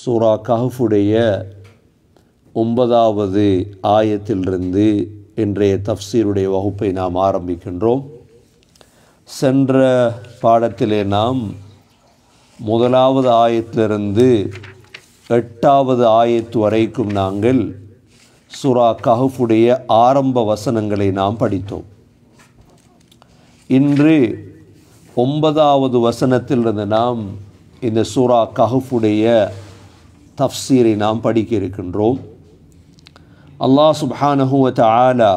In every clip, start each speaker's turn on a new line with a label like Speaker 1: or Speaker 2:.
Speaker 1: சூரா கஹஃபுடைய ஒன்பதாவது ஆயத்திலிருந்து இன்றைய தஃப்சீருடைய வகுப்பை நாம் ஆரம்பிக்கின்றோம் சென்ற பாடத்திலே நாம் முதலாவது ஆயத்திலிருந்து எட்டாவது ஆயத்து வரைக்கும் நாங்கள் சுரா கஹஃபுடைய ஆரம்ப வசனங்களை நாம் படித்தோம் இன்று ஒன்பதாவது வசனத்திலிருந்து நாம் இந்த சூரா கஹஃபுடைய தஃசீரை நாம் படிக்க இருக்கின்றோம் அல்லாஹ் சுப்ஹானஹுவத் ஆலா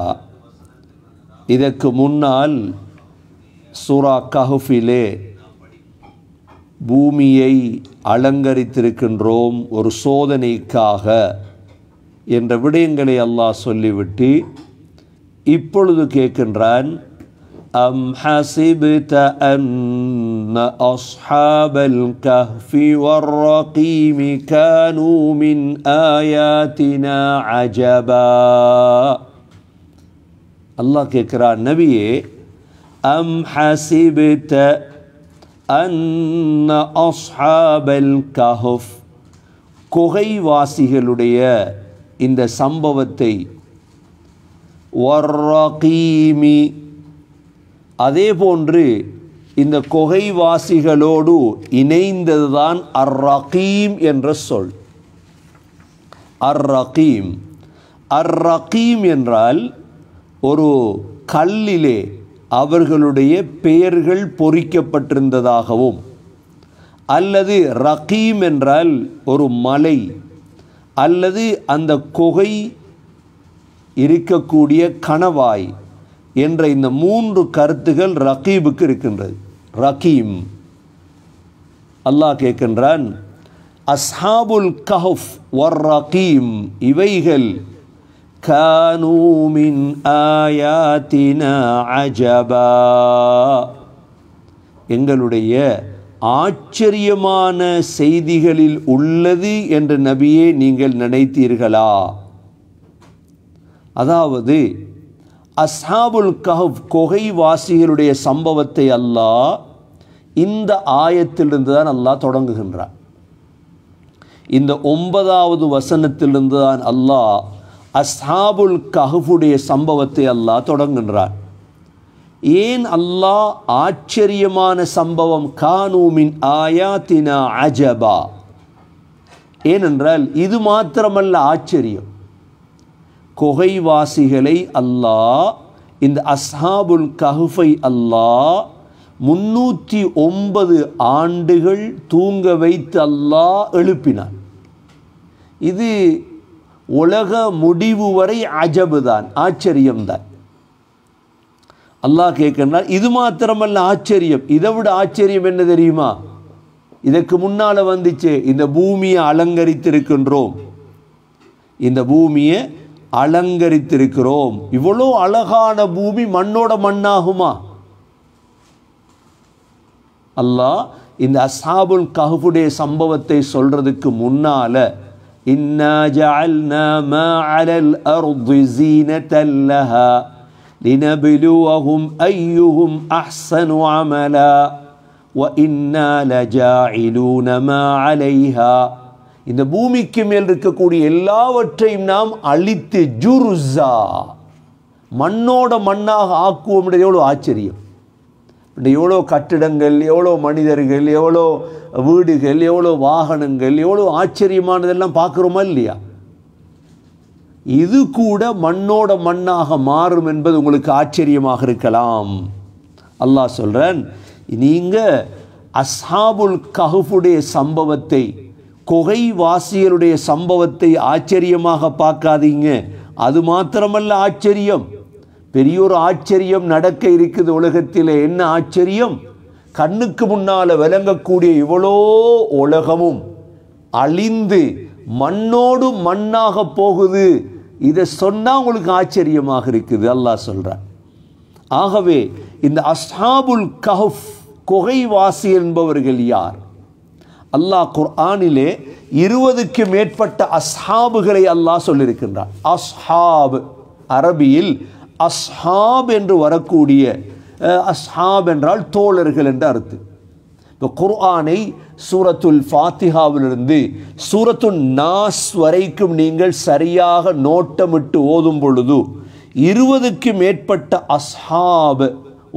Speaker 1: இதற்கு முன்னால் சூரா கஹுஃபிலே பூமியை அலங்கரித்திருக்கின்றோம் ஒரு சோதனைக்காக என்ற விடயங்களை அல்லாஹ் சொல்லிவிட்டு இப்பொழுது கேட்கின்றான் أم حسبت أن أصحاب الكهف والرقيم كانوا من آياتنا عجبا الله كيكرا نبي أم حسبت أن أصحاب الكهف لديا إن இந்த சம்பவத்தை والرقيم அதேபோன்று இந்த கொகைவாசிகளோடு இணைந்ததுதான் அர் ரகீம் என்ற சொல் அர் ரகீம் அர் ரகீம் என்றால் ஒரு கல்லிலே அவர்களுடைய பெயர்கள் பொறிக்கப்பட்டிருந்ததாகவும் அல்லது ரகீம் என்றால் ஒரு மலை அல்லது அந்த குகை இருக்கக்கூடிய கணவாய் என்ற இந்த மூன்று கருத்துகள் ரகீபுக்கு இருக்கின்றது ரகீம் அல்லாஹ் கேட்கின்றான் அஸ்ஹாபுல் கஹஃப் வர் ரகீம் இவைகள் كانوا من அஜபா எங்களுடைய ஆச்சரியமான செய்திகளில் உள்ளது என்று நபியே நீங்கள் நினைத்தீர்களா அதாவது அஸ்ஹாபுல் கஹ் கொகைவாசிகளுடைய சம்பவத்தை அல்லாஹ் இந்த ஆயத்திலிருந்து தான் அல்லாஹ் தொடங்குகின்றார் இந்த ஒன்பதாவது வசனத்திலிருந்து தான் அல்லாஹ் அஸ்ஹாபுல் கஹுடைய சம்பவத்தை அல்லாஹ் தொடங்குகின்றார் ஏன் அல்லாஹ் ஆச்சரியமான சம்பவம் கானூமின் ஆயாத்தினா அஜபா ஏனென்றால் இது மாத்திரமல்ல ஆச்சரியம் குகைவாசிகளை அல்லாஹ் இந்த அஸ்ஹாபுல் கஹுஃபை அல்லாஹ் முன்னூற்றி ஒன்பது ஆண்டுகள் தூங்க வைத்து அல்லாஹ் எழுப்பினான் இது உலக முடிவு வரை அஜபு தான் ஆச்சரியம்தான் அல்லாஹ் கேட்கறார் இது மாத்திரமல்ல ஆச்சரியம் இதை விட ஆச்சரியம் என்ன தெரியுமா இதற்கு முன்னால் வந்துச்சு இந்த பூமியை அலங்கரித்திருக்கின்றோம் இந்த பூமியை அலங்கரித்திருக்கிறோம் இவ்வளோ அழகான பூமி மண்ணோட மண்ணாகுமா அல்லாஹ் இந்த அசாபுல் கஹுடைய சம்பவத்தை சொல்றதுக்கு முன்னால இன்னா ஜஅல்னா மா அலல் அர்தி ஸீனத்தல் லஹா லினப்லுவஹும் அய்யுஹும் அஹ்ஸனு அமலா وإنا لجاعلون ما عليها இந்த பூமிக்கு மேல் இருக்கக்கூடிய எல்லாவற்றையும் நாம் அழித்து ஜுருசா மண்ணோட மண்ணாக ஆக்குவோம்ன்றது எவ்வளோ ஆச்சரியம் எவ்வளோ கட்டிடங்கள் எவ்வளோ மனிதர்கள் எவ்வளோ வீடுகள் எவ்வளோ வாகனங்கள் எவ்வளோ ஆச்சரியமானதெல்லாம் பார்க்குறோமா இல்லையா இது கூட மண்ணோட மண்ணாக மாறும் என்பது உங்களுக்கு ஆச்சரியமாக இருக்கலாம் அல்லாஹ் சொல்கிறேன் நீங்கள் அசாபுல் கஹுஃபுடைய சம்பவத்தை கொகை சம்பவத்தை ஆச்சரியமாக பார்க்காதீங்க அது மாத்திரமல்ல ஆச்சரியம் ஒரு ஆச்சரியம் நடக்க இருக்குது உலகத்தில் என்ன ஆச்சரியம் கண்ணுக்கு முன்னால் விளங்கக்கூடிய இவ்வளோ உலகமும் அழிந்து மண்ணோடு மண்ணாக போகுது இதை சொன்னால் உங்களுக்கு ஆச்சரியமாக இருக்குது அல்லா சொல்கிறார் ஆகவே இந்த அஸ்ஹாபுல் கஹ் கொகைவாசி என்பவர்கள் யார் அல்லாஹ் குர்ஆனிலே இருபதுக்கு மேற்பட்ட அஸ்ஹாபுகளை அல்லாஹ் சொல்லியிருக்கின்றார் அஸ்ஹாப் அரபியில் அஸ்ஹாப் என்று வரக்கூடிய அஸ்ஹாப் என்றால் தோழர்கள் என்று அர்த்தம் இப்போ குர்ஆனை சூரத்துல் ஃபாத்திஹாவிலிருந்து சூரத்துல் நாஸ் வரைக்கும் நீங்கள் சரியாக நோட்டமிட்டு ஓதும் பொழுது இருபதுக்கு மேற்பட்ட அஸ்ஹாப்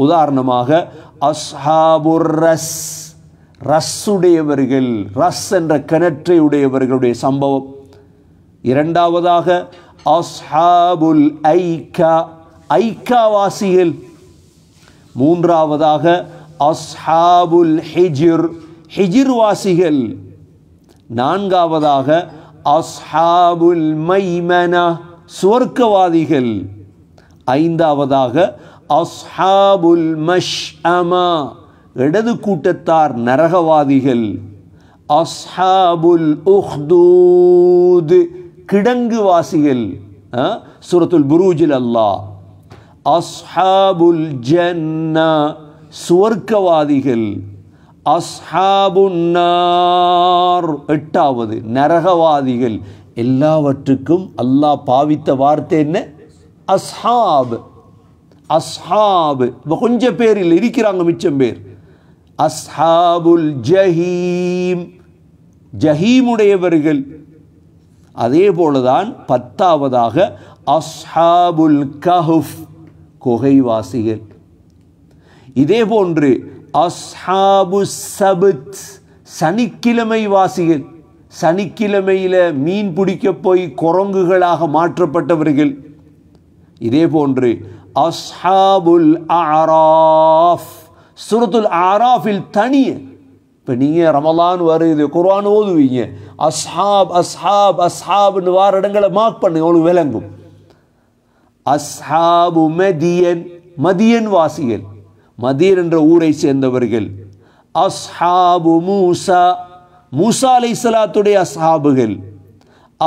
Speaker 1: உதாரணமாக அஸ்ஹாபுர் ரஸ் ரஸ் உடையவர்கள் ரஸ் என்ற கிணற்றை உடையவர்களுடைய சம்பவம் இரண்டாவதாக அஸ்ஹாபுல் ஐக்கா ஐக்காவாசிகள் மூன்றாவதாக அஸ்ஹாபுல் ஹிஜிர் ஹிஜிர்வாசிகள் நான்காவதாக அஸ்ஹாபுல் மைமனா சுவர்க்கவாதிகள் ஐந்தாவதாக அஸ்ஹாபுல் மஷ் இடது கூட்டத்தார் நரகவாதிகள் அஸ்ஹாபுல் உஹ்தூது வாசிகள் சூரத்துல் புரூஜில் அல்லா அஸ்ஹாபுல் ஜன்னா சுவர்க்கவாதிகள் அஸ்ஹாபுன்னார் எட்டாவது நரகவாதிகள் எல்லாவற்றுக்கும் அல்லாஹ் பாவித்த வார்த்தை என்ன அஸ்ஹாப் அஸ்ஹாப் இப்போ கொஞ்சம் பேரில் இருக்கிறாங்க மிச்சம் பேர் அஸ்ஹாபுல் ஜஹீம் ஜஹீமுடையவர்கள் அதே போலதான் பத்தாவதாக அஸ்ஹாபுல் கஹுஃப் குகைவாசிகள் இதே போன்று அஸ்ஹாபு சபுத் சனிக்கிழமை வாசிகள் சனிக்கிழமையில் மீன் பிடிக்க போய் குரங்குகளாக மாற்றப்பட்டவர்கள் இதே போன்று அஸ்ஹாபுல் ஆராஃப் சுரத்துல் ஆராஃபில் தனி இப்போ நீங்கள் ரமலான் வருது குர்ஆன் ஓதுவீங்க அஸ்ஹாப் அஸ்ஹாப் அஸ்ஹாப்னு வார இடங்களை மார்க் பண்ணுங்க உங்களுக்கு விளங்கும் அஸ்ஹாபு மதியன் மதியன் வாசிகள் மதியன் என்ற ஊரை சேர்ந்தவர்கள் அஸ்ஹாபு மூசா மூசா அலை சலாத்துடைய அஸ்ஹாபுகள்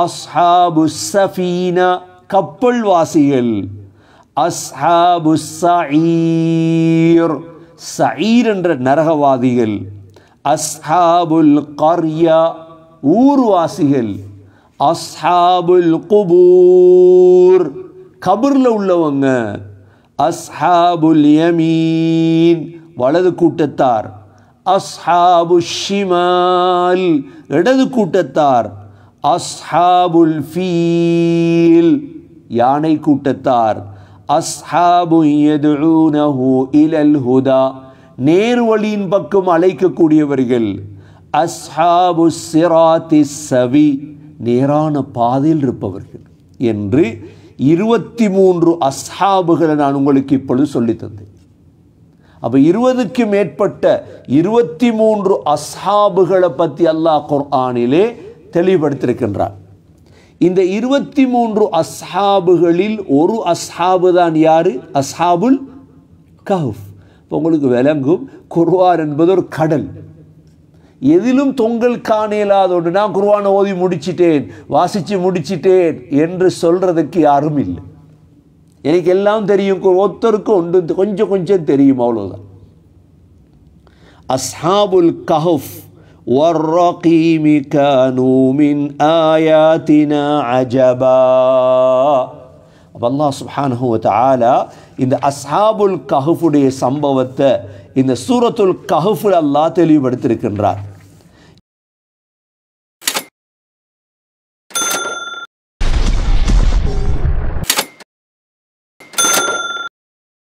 Speaker 1: அஸ்ஹாபு சஃபீனா கப்பல் வாசிகள் அஸ்ஹாபு சயீர் சயீர் என்ற நரகவாதிகள் அஸ்ஹாபுல் கர்யா ஊர்வாசிகள் அஸ்ஹாபுல் குபூர் கபூரில் உள்ளவங்க அஸ்ஹாபுல் யமீன் வலது கூட்டத்தார் அஸ்ஹாபு ஷிமால் இடது கூட்டத்தார் அஸ்ஹாபுல் ஃபீல் யானை கூட்டத்தார் அஸ்ஹாபு எதுனஹு இலல் ஹுதா நேர்வழியின் பக்கம் அழைக்கக்கூடியவர்கள் அஸ்ஹாபு சிராத்தி சவி நேரான பாதையில் இருப்பவர்கள் என்று இருபத்தி மூன்று அஸ்ஹாபுகளை நான் உங்களுக்கு இப்பொழுது சொல்லி தந்தேன் அப்போ இருபதுக்கு மேற்பட்ட இருபத்தி மூன்று அஸ்ஹாபுகளை பற்றி அல்லாஹ் குர்ஆனிலே தெளிவுபடுத்தியிருக்கின்றார் இந்த இருபத்தி மூன்று அஸ்ஹாபுகளில் ஒரு அஸ்ஹாபு தான் யார் அஸ்ஹாபுல் கஹஃப் இப்போ உங்களுக்கு விளங்கும் குர்வார் என்பது ஒரு கடல் எதிலும் தொங்கல் இல்லாத ஒன்று நான் குர்வானை ஓதி முடிச்சிட்டேன் வாசித்து முடிச்சிட்டேன் என்று சொல்கிறதுக்கு யாரும் இல்லை எனக்கு எல்லாம் தெரியும் ஒருத்தருக்கும் ஒன்று கொஞ்சம் கொஞ்சம் தெரியும் அவ்வளோதான் அஸ்ஹாபுல் கஹஃப் والرقيم كانوا من آياتنا عجبا அப்போ அல்லாஹ் சுப்ஹானஹு தாலா இந்த அஸ்ஹாபுல் கஹுஃபுடைய சம்பவத்தை இந்த சூரத்துல் கஹஃபுல் அல்லாஹ் தெளிவுபடுத்தியிருக்கின்றார்